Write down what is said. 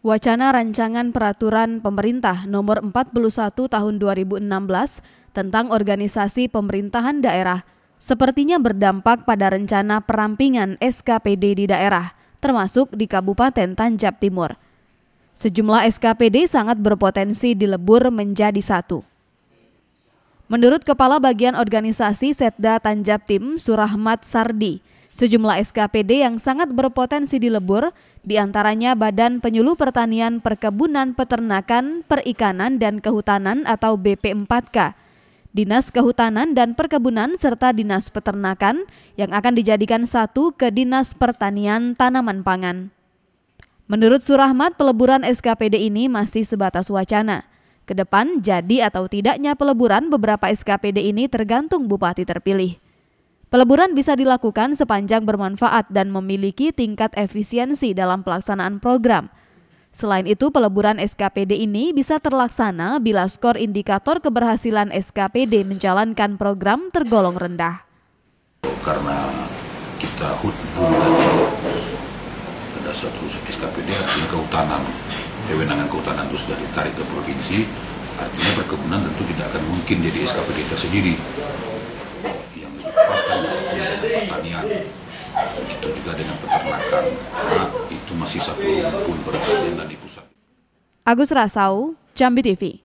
Wacana Rancangan Peraturan Pemerintah Nomor 41 Tahun 2016 tentang Organisasi Pemerintahan Daerah sepertinya berdampak pada rencana perampingan SKPD di daerah, termasuk di Kabupaten Tanjab Timur. Sejumlah SKPD sangat berpotensi dilebur menjadi satu. Menurut Kepala Bagian Organisasi Setda Tanjab Tim, Surahmat Sardi, Sejumlah SKPD yang sangat berpotensi dilebur, diantaranya Badan Penyuluh Pertanian Perkebunan Peternakan, Perikanan, dan Kehutanan atau BP4K, Dinas Kehutanan dan Perkebunan serta Dinas Peternakan yang akan dijadikan satu ke Dinas Pertanian Tanaman Pangan. Menurut Surahmat, peleburan SKPD ini masih sebatas wacana. Kedepan, jadi atau tidaknya peleburan beberapa SKPD ini tergantung bupati terpilih. Peleburan bisa dilakukan sepanjang bermanfaat dan memiliki tingkat efisiensi dalam pelaksanaan program. Selain itu, peleburan SKPD ini bisa terlaksana bila skor indikator keberhasilan SKPD menjalankan program tergolong rendah. Karena kita hubungan ada satu SKPD artinya kehutanan, kewenangan kehutanan itu sudah ditarik ke provinsi, artinya perkebunan tentu tidak akan mungkin jadi SKPD tersendiri pertanian begitu juga dengan peternakan nah, itu masih satu rumpun berada di pusat Agus Rasau Jambi TV